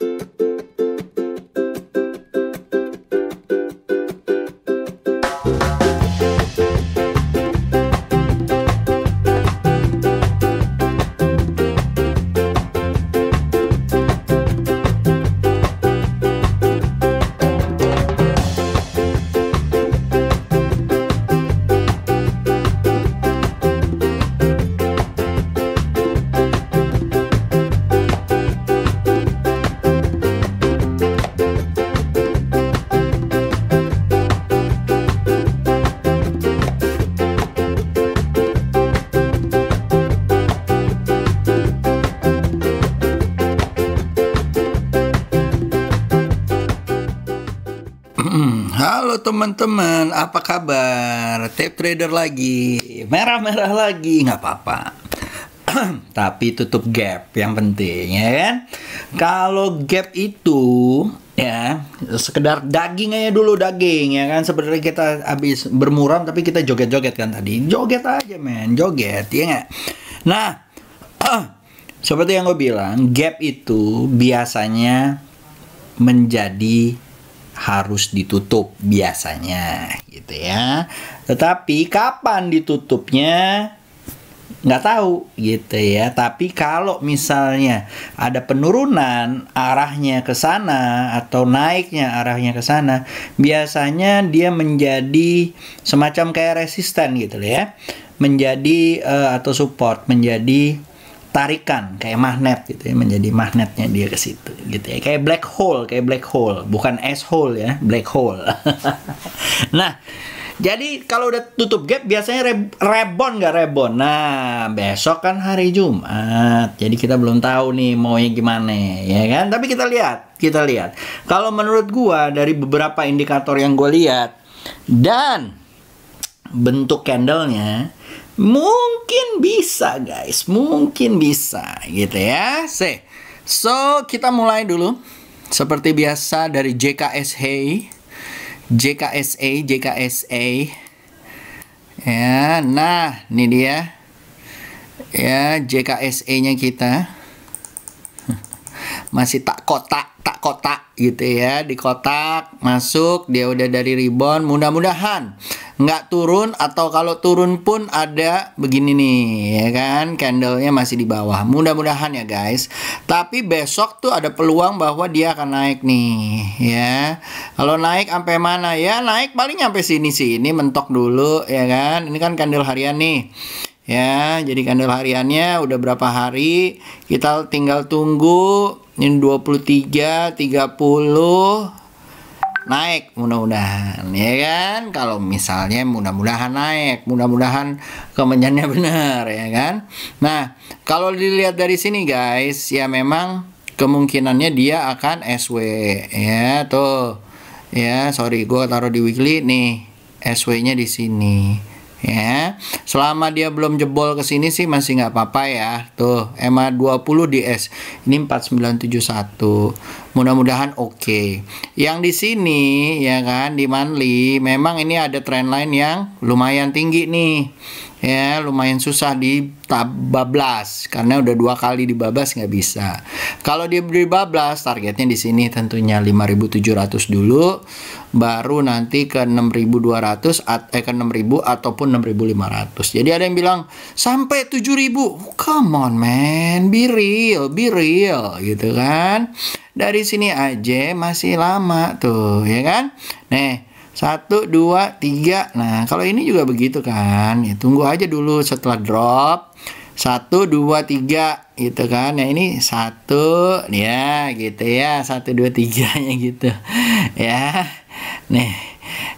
Thank you. teman-teman, apa kabar? Tape trader lagi, merah-merah lagi, nggak apa-apa. Tapi tutup gap yang penting ya kan. Kalau gap itu ya sekedar daging aja dulu daging ya kan sebenarnya kita habis bermuram tapi kita joget-joget kan tadi joget aja men joget ya nggak nah seperti yang gue bilang gap itu biasanya menjadi harus ditutup biasanya gitu ya. Tetapi kapan ditutupnya nggak tahu gitu ya. Tapi kalau misalnya ada penurunan arahnya ke sana atau naiknya arahnya ke sana, biasanya dia menjadi semacam kayak resisten gitu ya. Menjadi uh, atau support, menjadi tarikan kayak magnet gitu ya menjadi magnetnya dia ke situ gitu ya kayak black hole kayak black hole bukan s hole ya black hole nah jadi kalau udah tutup gap biasanya re rebon nggak rebon. Nah besok kan hari Jumat, jadi kita belum tahu nih mau yang gimana, ya kan? Tapi kita lihat, kita lihat. Kalau menurut gua dari beberapa indikator yang gua lihat dan bentuk candlenya Mungkin bisa guys, mungkin bisa gitu ya. Se. So, kita mulai dulu. Seperti biasa dari JKSH, JKSA, JKSA. Ya, nah, ini dia. Ya, JKSA-nya kita. Masih tak kotak, tak kotak gitu ya, di kotak masuk dia udah dari ribbon. Mudah-mudahan nggak turun atau kalau turun pun ada begini nih ya kan candlenya masih di bawah mudah-mudahan ya guys tapi besok tuh ada peluang bahwa dia akan naik nih ya kalau naik sampai mana ya naik paling sampai sini sini mentok dulu ya kan ini kan candle harian nih ya jadi candle hariannya udah berapa hari kita tinggal tunggu ini 23 30 naik mudah-mudahan ya kan kalau misalnya mudah-mudahan naik mudah-mudahan kemenyannya benar ya kan nah kalau dilihat dari sini guys ya memang kemungkinannya dia akan SW ya tuh ya sorry gue taruh di weekly nih SW nya di sini ya selama dia belum jebol ke sini sih masih nggak apa-apa ya tuh EMA 20 DS ini 4971 mudah-mudahan oke okay. yang di sini ya kan di manly memang ini ada trendline yang lumayan tinggi nih ya lumayan susah di bablas karena udah dua kali di bablas nggak bisa kalau dia di bablas targetnya di sini tentunya 5.700 dulu baru nanti ke 6.200 at, eh ke 6.000 ataupun 6.500 jadi ada yang bilang sampai 7.000 oh, come on man be real be real gitu kan dari sini aja masih lama tuh ya kan nih satu, dua, tiga. Nah, kalau ini juga begitu kan. Ya, tunggu aja dulu setelah drop. Satu, dua, tiga. Gitu kan. nah ini satu. Ya, gitu ya. Satu, dua, tiganya gitu. ya. Nih.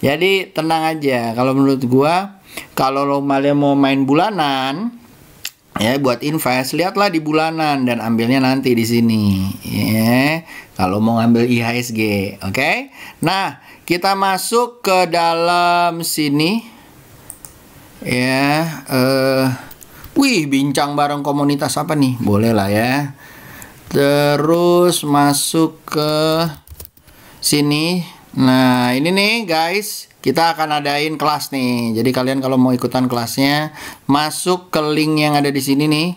Jadi, tenang aja. Kalau menurut gua, kalau lo malah mau main bulanan, ya buat invest lihatlah di bulanan dan ambilnya nanti di sini ya kalau mau ngambil IHSG oke okay? nah kita masuk ke dalam sini. Ya, eh wih bincang bareng komunitas apa nih? Boleh lah ya. Terus masuk ke sini. Nah, ini nih guys, kita akan adain kelas nih. Jadi kalian kalau mau ikutan kelasnya, masuk ke link yang ada di sini nih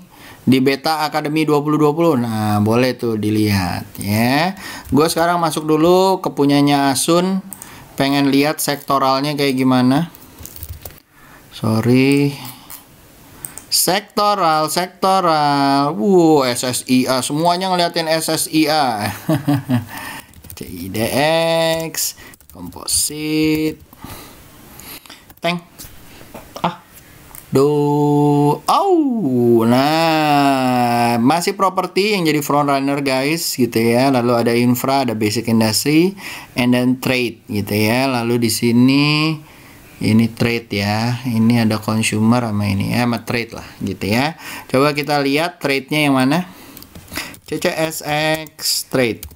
di Beta Academy 2020. Nah, boleh tuh dilihat ya. Gue sekarang masuk dulu ke punyanya Asun pengen lihat sektoralnya kayak gimana sorry sektoral sektoral wow SSIA semuanya ngeliatin SSIA CIDX komposit tank do au nah masih properti yang jadi front runner guys gitu ya lalu ada infra ada basic industry and then trade gitu ya lalu di sini ini trade ya ini ada consumer sama ini ya sama trade lah gitu ya coba kita lihat trade nya yang mana CCSX trade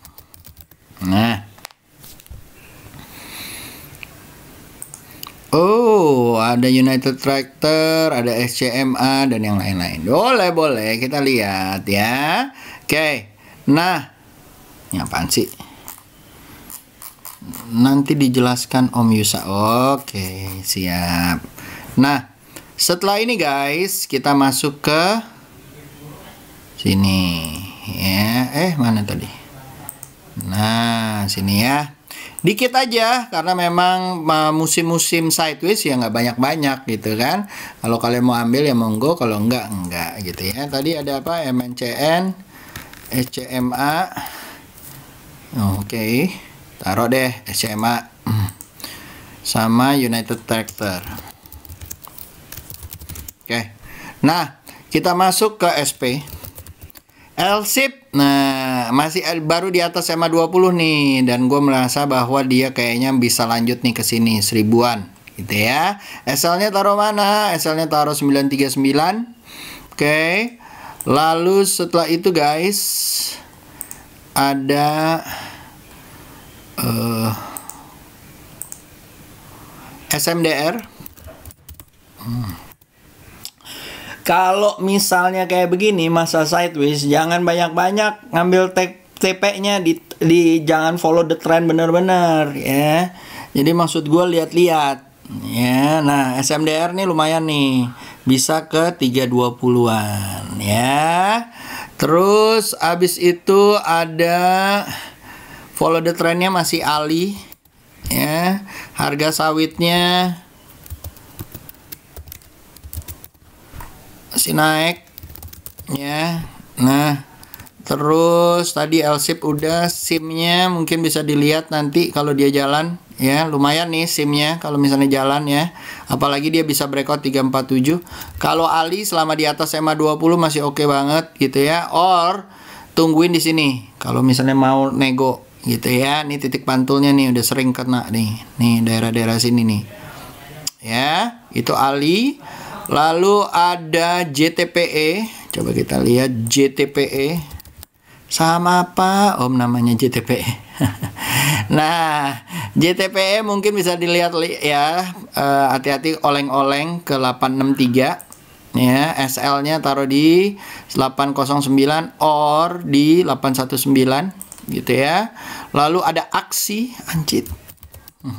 nah Oh, ada United Tractor, ada SCMA dan yang lain-lain. Boleh, boleh kita lihat ya. Oke. Nah, ini apaan sih? Nanti dijelaskan Om Yusa. Oke, siap. Nah, setelah ini guys, kita masuk ke sini ya. Eh, mana tadi? Nah, sini ya dikit aja karena memang musim-musim sideways ya nggak banyak-banyak gitu kan kalau kalian mau ambil ya monggo kalau enggak enggak gitu ya tadi ada apa MNCN SCMA oke okay. taruh deh SCMA sama United Tractor oke nah kita masuk ke SP LSIP Nah, masih baru di atas ma 20 nih dan gue merasa bahwa dia kayaknya bisa lanjut nih ke sini seribuan gitu ya. SL-nya taruh mana? SL-nya taruh 939. Oke. Okay. Lalu setelah itu guys ada uh, eh, SMDR. Hmm. Kalau misalnya kayak begini masa sideways jangan banyak-banyak ngambil TP-nya di, di jangan follow the trend bener-bener ya. Jadi maksud gue lihat-lihat ya. Nah, SMDR nih lumayan nih. Bisa ke 320-an ya. Terus abis itu ada follow the trendnya masih Ali ya. Harga sawitnya masih naik ya nah terus tadi LSIP udah simnya mungkin bisa dilihat nanti kalau dia jalan ya lumayan nih simnya kalau misalnya jalan ya apalagi dia bisa breakout 347 kalau Ali selama di atas EMA 20 masih oke okay banget gitu ya or tungguin di sini kalau misalnya mau nego gitu ya ini titik pantulnya nih udah sering kena nih nih daerah-daerah sini nih ya itu Ali Lalu ada JTPE. Coba kita lihat JTPE. Sama apa Om namanya JTPE? nah, JTPE mungkin bisa dilihat ya. Eh, hati-hati uh, oleng-oleng ke 863 ya SL-nya taruh di 809 or di 819 gitu ya. Lalu ada aksi anjit.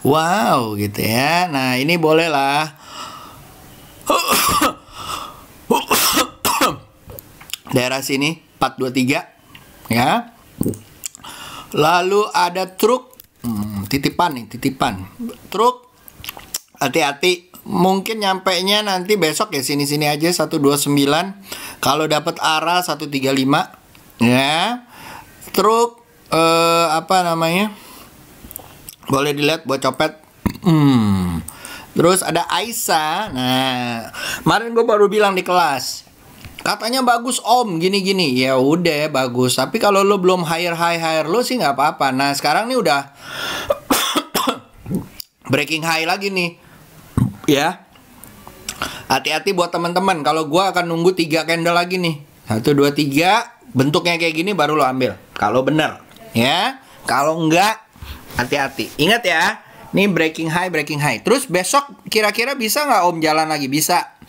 Wow gitu ya. Nah, ini bolehlah daerah sini 423 ya lalu ada truk hmm, titipan nih titipan truk hati-hati mungkin nyampe nya nanti besok ya sini-sini aja 129 kalau dapat arah 135 ya truk eh, apa namanya boleh dilihat buat copet hmm Terus ada Aisyah. Nah, kemarin gue baru bilang di kelas, katanya bagus om gini gini ya udah bagus tapi kalau lo belum hire hire hire lo sih nggak apa apa nah sekarang nih udah breaking high lagi nih ya hati-hati buat teman-teman kalau gue akan nunggu tiga candle lagi nih satu dua tiga bentuknya kayak gini baru lo ambil kalau bener ya kalau enggak hati-hati ingat ya ini breaking high, breaking high. Terus besok kira-kira bisa nggak om jalan lagi? Bisa.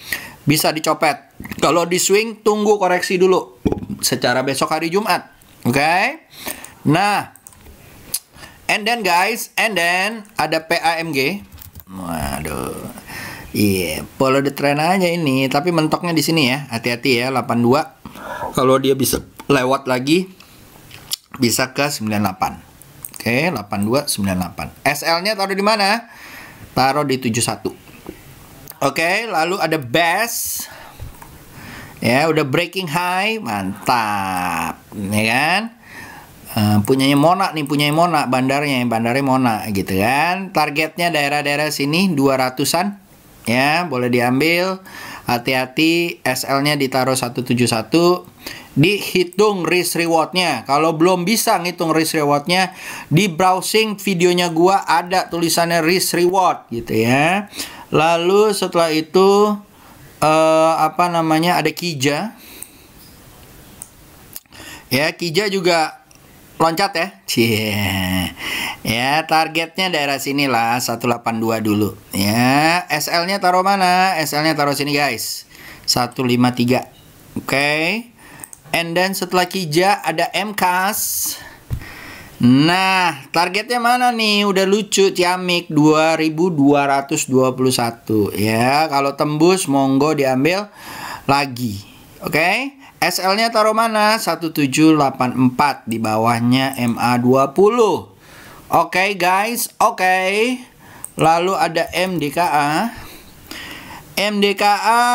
Bisa dicopet. Kalau di swing, tunggu koreksi dulu. Secara besok hari Jumat. Oke? Okay? Nah. And then guys, and then ada PAMG. Waduh. Iya, yeah, follow the trend aja ini. Tapi mentoknya di sini ya. Hati-hati ya, 82. Kalau dia bisa lewat lagi, bisa ke 98. Oke, 8298. SL-nya taruh di mana? Taruh di 71. Oke, lalu ada bass. Ya, udah breaking high, mantap. Ya kan? Uh, punyanya Mona nih, punyanya Mona bandarnya, bandarnya Mona gitu kan. Targetnya daerah-daerah sini 200-an. Ya, boleh diambil. Hati-hati SL-nya ditaruh 171 dihitung risk rewardnya. Kalau belum bisa ngitung risk rewardnya, di browsing videonya gua ada tulisannya risk reward gitu ya. Lalu setelah itu uh, apa namanya ada Kija. Ya, Kija juga loncat ya. Cie. Ya, targetnya daerah sini lah 182 dulu. Ya, SL-nya taruh mana? SL-nya taruh sini, guys. 153. Oke. Okay. And then setelah Kija ada MKS. Nah, targetnya mana nih? Udah lucu Ciamik 2221 ya. Kalau tembus monggo diambil lagi. Oke. Okay? SL-nya taruh mana? 1784 di bawahnya MA20. Oke okay, guys, oke. Okay. Lalu ada MDKA. MDKA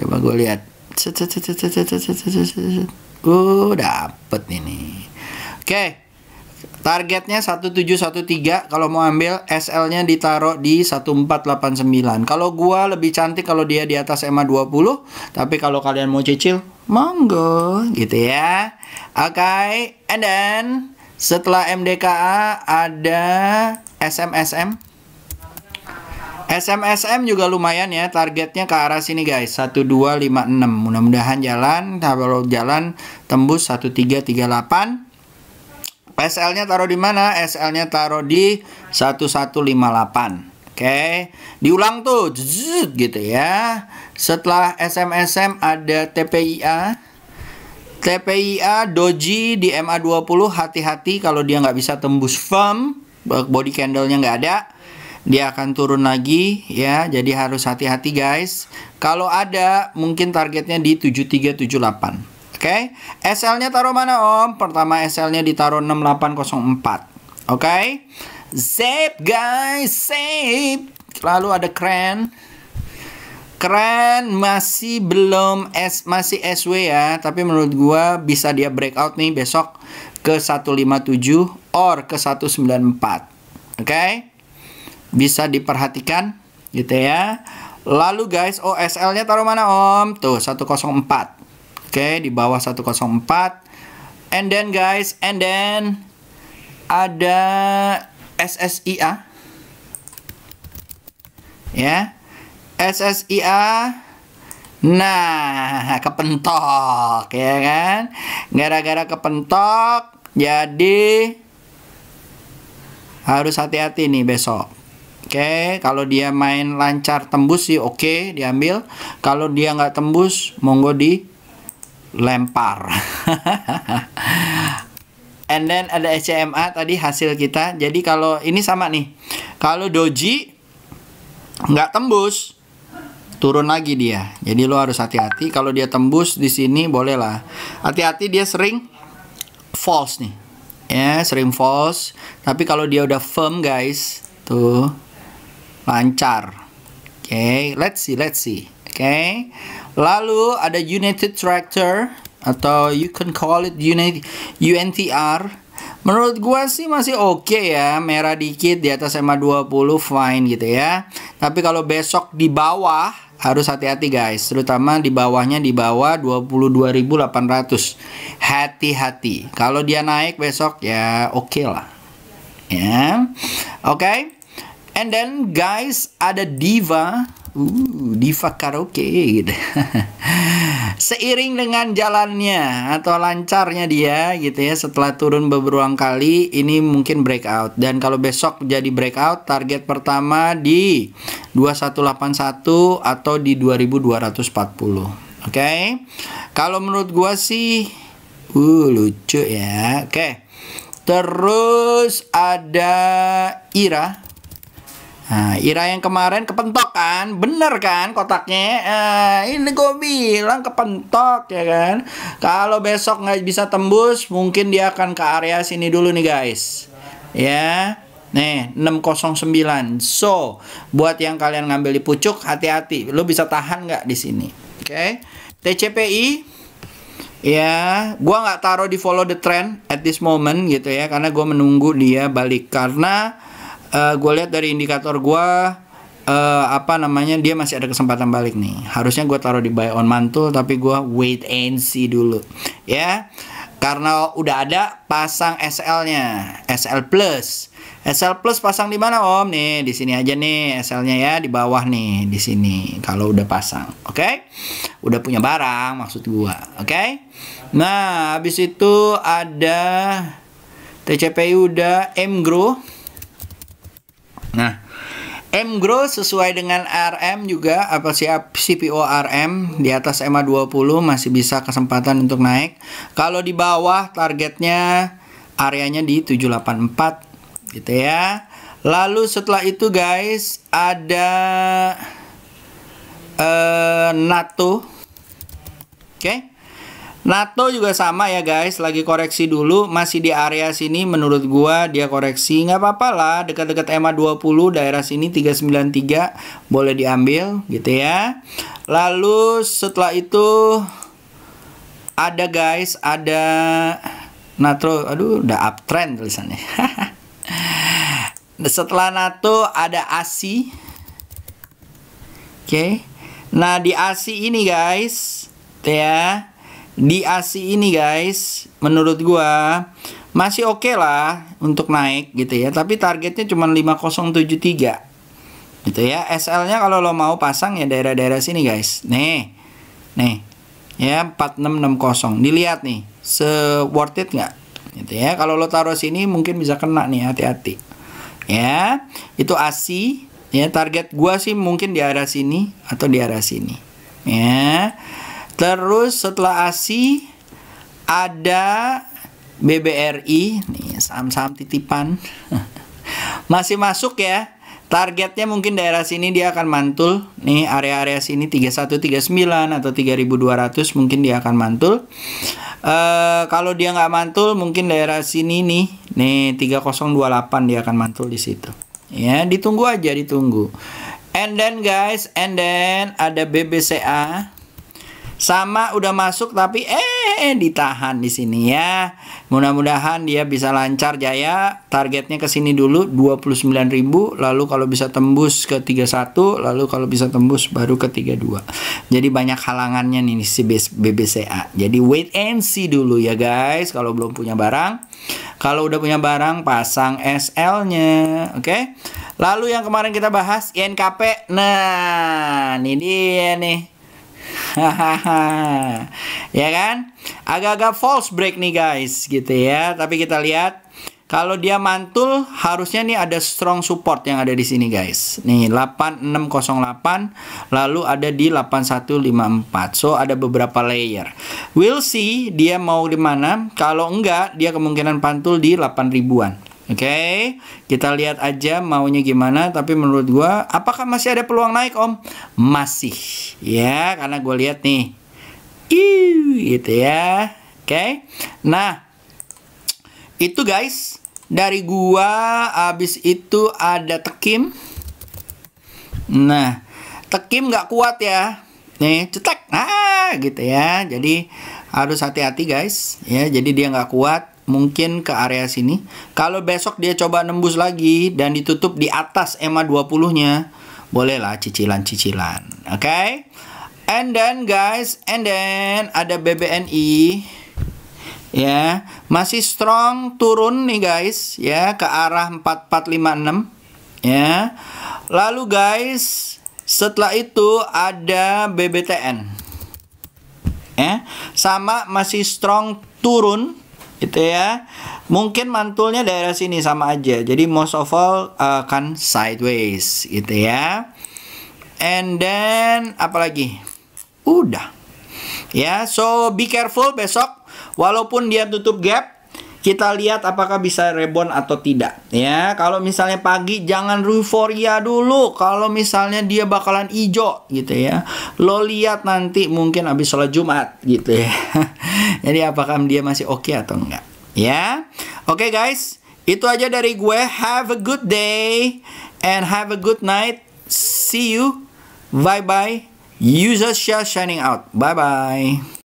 coba gue lihat Gue dapet ini. Oke. Targetnya 1713 kalau mau ambil SL-nya ditaruh di 1489. Kalau gua lebih cantik kalau dia di atas EMA 20, tapi kalau kalian mau cicil, monggo gitu ya. Oke, okay. and then setelah MDKA ada SMSM. -SM. SMSM juga lumayan ya targetnya ke arah sini guys 1256 mudah-mudahan jalan kalau jalan tembus 1338 SL nya taruh di mana SL nya taruh di 1158 Oke, okay. diulang tuh zzz, gitu ya. Setelah SMSM ada TPIA. TPIA Doji di MA20 hati-hati kalau dia nggak bisa tembus firm, body candle-nya nggak ada dia akan turun lagi ya jadi harus hati-hati guys kalau ada mungkin targetnya di 7378 oke okay? SL nya taruh mana om pertama SL nya ditaruh 6804 oke okay? save guys Save. lalu ada keren keren masih belum S masih SW ya tapi menurut gua bisa dia breakout nih besok ke 157 or ke 194 oke okay? bisa diperhatikan gitu ya. Lalu guys, OSL-nya taruh mana Om? Tuh, 104. Oke, okay, di bawah 104. And then guys, and then ada SSIA. Ya. Yeah. SSIA Nah, kepentok ya kan? Gara-gara kepentok jadi harus hati-hati nih besok. Oke, okay, kalau dia main lancar tembus sih oke okay, diambil. Kalau dia nggak tembus, monggo di lempar. And then ada SCMA tadi hasil kita. Jadi kalau ini sama nih. Kalau doji nggak tembus, turun lagi dia. Jadi lo harus hati-hati. Kalau dia tembus di sini bolehlah. Hati-hati dia sering false nih. Ya, yeah, sering false. Tapi kalau dia udah firm guys, tuh lancar oke okay, let's see let's see oke okay. lalu ada United Tractor atau you can call it unit UNTR menurut gua sih masih oke okay ya merah dikit di atas EMA 20 fine gitu ya tapi kalau besok di bawah harus hati-hati guys terutama di bawahnya di bawah 22.800 hati-hati kalau dia naik besok ya oke okay lah ya oke okay? And then guys ada diva, uh, diva karaoke. Gitu. Seiring dengan jalannya atau lancarnya dia gitu ya setelah turun beberapa kali ini mungkin breakout dan kalau besok jadi breakout target pertama di 2181 atau di 2240. Oke. Okay? Kalau menurut gua sih uh lucu ya. Oke. Okay. Terus ada Ira Nah, Ira yang kemarin kepentok kan, bener kan kotaknya. Eh, ini gue bilang kepentok ya kan. Kalau besok nggak bisa tembus, mungkin dia akan ke area sini dulu nih guys. Ya, nih 609. So, buat yang kalian ngambil di pucuk, hati-hati. Lo bisa tahan nggak di sini? Oke, okay. TCPI. Ya, gue nggak taruh di follow the trend at this moment gitu ya, karena gue menunggu dia balik karena uh, eh, gue lihat dari indikator gue uh, apa namanya dia masih ada kesempatan balik nih. Harusnya gue taruh di buy on mantul tapi gue wait and see dulu ya. Karena udah ada pasang SL-nya, SL Plus. SL Plus pasang di mana Om? Nih, di sini aja nih SL-nya ya, di bawah nih, di sini kalau udah pasang. Oke? Okay? Udah punya barang maksud gua. Oke? Okay? Nah, habis itu ada TCPI udah M Grow Nah, M growth sesuai dengan RM juga apa siap CPO RM di atas MA 20 masih bisa kesempatan untuk naik. Kalau di bawah targetnya areanya di 784 gitu ya. Lalu setelah itu guys ada eh, NATO. Oke. Okay? NATO juga sama ya guys, lagi koreksi dulu, masih di area sini menurut gua dia koreksi, nggak apa-apa lah, dekat-dekat EMA 20 daerah sini 393 boleh diambil gitu ya. Lalu setelah itu ada guys, ada NATO, aduh udah uptrend tulisannya. setelah NATO ada ASI. Oke. Okay. Nah, di ASI ini guys, gitu ya di ASI ini guys menurut gua masih oke okay lah untuk naik gitu ya tapi targetnya cuma 5073 gitu ya SL nya kalau lo mau pasang ya daerah-daerah sini guys nih nih ya 4660 dilihat nih se worth it nggak gitu ya kalau lo taruh sini mungkin bisa kena nih hati-hati ya itu ASI ya target gua sih mungkin di arah sini atau di arah sini ya Terus setelah ASI ada BBRI, nih saham-saham titipan. Masih masuk ya. Targetnya mungkin daerah sini dia akan mantul. Nih area-area sini 3139 atau 3200 mungkin dia akan mantul. E, kalau dia nggak mantul mungkin daerah sini nih. Nih 3028 dia akan mantul di situ. Ya, ditunggu aja ditunggu. And then guys, and then ada BBCA sama udah masuk tapi eh ditahan di sini ya. Mudah-mudahan dia bisa lancar jaya. Targetnya ke sini dulu 29.000 lalu kalau bisa tembus ke 31 lalu kalau bisa tembus baru ke 32. Jadi banyak halangannya nih si BBCA. Jadi wait and see dulu ya guys kalau belum punya barang. Kalau udah punya barang pasang SL-nya, oke? Okay? Lalu yang kemarin kita bahas INKP. Nah, ini dia nih Hahaha, ya kan? Agak-agak false break nih guys gitu ya. Tapi kita lihat kalau dia mantul harusnya nih ada strong support yang ada di sini guys. Nih 8608 lalu ada di 8154. So ada beberapa layer. We'll see dia mau di mana. Kalau enggak dia kemungkinan pantul di 8000-an. Oke, okay? kita lihat aja maunya gimana. Tapi menurut gue, apakah masih ada peluang naik om? Masih, ya karena gue lihat nih, iu gitu ya. Oke, okay? nah itu guys dari gua abis itu ada tekim. Nah, tekim nggak kuat ya. Nih, cetek, ah gitu ya. Jadi harus hati-hati guys, ya. Jadi dia nggak kuat mungkin ke area sini. Kalau besok dia coba nembus lagi dan ditutup di atas EMA 20-nya, bolehlah cicilan-cicilan. Oke? Okay? And then guys, and then ada BBNI ya, yeah, masih strong turun nih guys, ya yeah, ke arah 4456 ya. Yeah. Lalu guys, setelah itu ada BBTN. Ya, sama masih strong turun gitu ya. Mungkin mantulnya daerah sini sama aja. Jadi most of all uh, sideways gitu ya. And then apalagi? Udah. Ya, so be careful besok walaupun dia tutup gap kita lihat apakah bisa rebound atau tidak ya kalau misalnya pagi jangan euforia dulu kalau misalnya dia bakalan ijo gitu ya lo lihat nanti mungkin habis sholat jumat gitu ya jadi apakah dia masih oke okay atau enggak ya oke okay, guys itu aja dari gue have a good day and have a good night see you bye bye user shall shining out bye bye